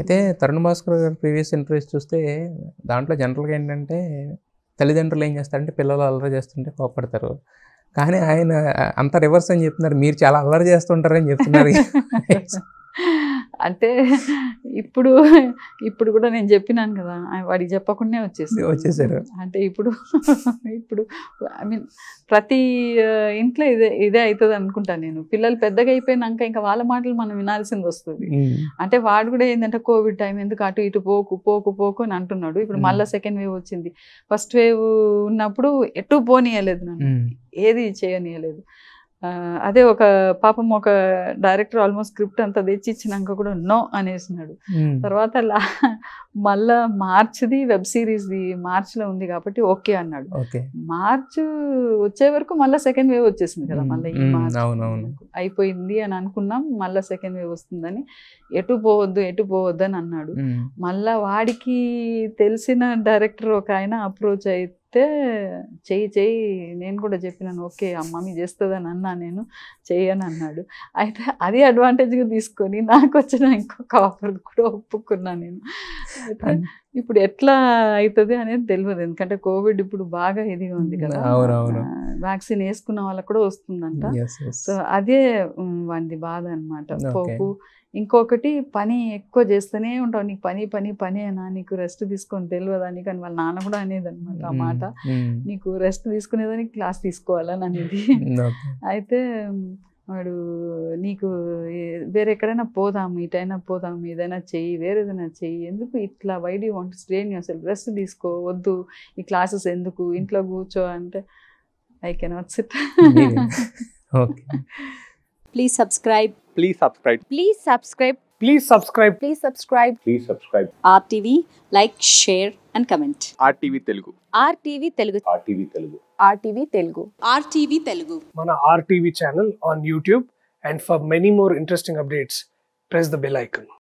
అయితే తరుణ్ భాస్కర్ గారు previous interviews చూస్తే దాంట్లో జనరల్గా ఏంటంటే తల్లిదండ్రులు ఏం చేస్తారంటే పిల్లలు అల్లరి చేస్తుంటే కోపడతారు కానీ ఆయన అంత రివర్స్ అని చెప్తున్నారు మీరు చాలా అల్లరి చేస్తుంటారని చెప్తున్నారు అంటే ఇప్పుడు ఇప్పుడు కూడా నేను చెప్పినాను కదా వాడికి చెప్పకుండా వచ్చేసి వచ్చేసారు అంటే ఇప్పుడు ఇప్పుడు ఐ మీన్ ప్రతి ఇంట్లో ఇదే ఇదే అవుతుంది అనుకుంటా నేను పిల్లలు పెద్దగా అయిపోయినాక ఇంకా వాళ్ళ మాటలు మనం వినాల్సింది వస్తుంది అంటే వాడు కూడా ఏంటంటే కోవిడ్ టైం ఎందుకు అటు ఇటు పోకు పోకు పోకు అని అంటున్నాడు ఇప్పుడు మళ్ళీ సెకండ్ వేవ్ వచ్చింది ఫస్ట్ వేవ్ ఉన్నప్పుడు ఎటు పోనీయలేదు నన్ను ఏది చేయనీయలేదు అదే ఒక పాపం ఒక డైరెక్టర్ ఆల్మోస్ట్ స్క్రిప్ట్ అంతా తెచ్చిచ్చినాక కూడా నో అనేసినాడు తర్వాత మళ్ళా మార్చిది వెబ్ సిరీస్ది మార్చ్లో ఉంది కాబట్టి ఓకే అన్నాడు మార్చ్ వచ్చే వరకు మళ్ళీ సెకండ్ వేవ్ వచ్చేసింది కదా మళ్ళీ అయిపోయింది అని అనుకున్నాం మళ్ళీ సెకండ్ వేవ్ వస్తుందని ఎటు పోవద్దు ఎటు పోవద్దు అని అన్నాడు మళ్ళా వాడికి తెలిసిన డైరెక్టర్ ఒక ఆయన అప్రోచ్ అయితే చెప్తే చెయ్యి చెయ్యి నేను కూడా చెప్పినాను ఓకే అమ్మ మీ చేస్తుందని అన్నా నేను చెయ్యని అన్నాడు అయితే అది అడ్వాంటేజ్గా తీసుకొని నాకు వచ్చిన ఇంకొక ఆఫర్ కూడా ఒప్పుకున్నా నేను ఇప్పుడు ఎట్లా అవుతుంది అనేది తెలియదు ఎందుకంటే కోవిడ్ ఇప్పుడు బాగా ఇదిగా ఉంది కదా వ్యాక్సిన్ వేసుకున్న వాళ్ళకు కూడా వస్తుందంట సో అదే వాడిది బాధ అనమాట పోపు ఇంకొకటి పని ఎక్కువ చేస్తూనే ఉంటావు నీకు పని పని పని అయినా నీకు రెస్ట్ తీసుకొని తెలియదా నీకు అని వాళ్ళ నాన్న కూడా అనేది అనమాట ఆ మాట నీకు రెస్ట్ తీసుకునేదానికి క్లాస్ తీసుకోవాలని అనేది అయితే వాడు నీకు వేరే ఎక్కడైనా పోదాం ఇటైనా పోదాం ఏదైనా చెయ్యి వేరేదైనా చెయ్యి ఎందుకు ఇట్లా why'd you want strain yourself rest తీసుకో వద్దు ఈ క్లాసెస్ ఎందుకు hmm. ఇంట్లో కూర్చో అంటే I can what's okay please subscribe please subscribe please subscribe please subscribe please subscribe please subscribe R TV like share and comment RTV Telugu RTV Telugu RTV Telugu RTV Telugu RTV Telugu మన RTV channel on YouTube and for many more interesting updates press the bell icon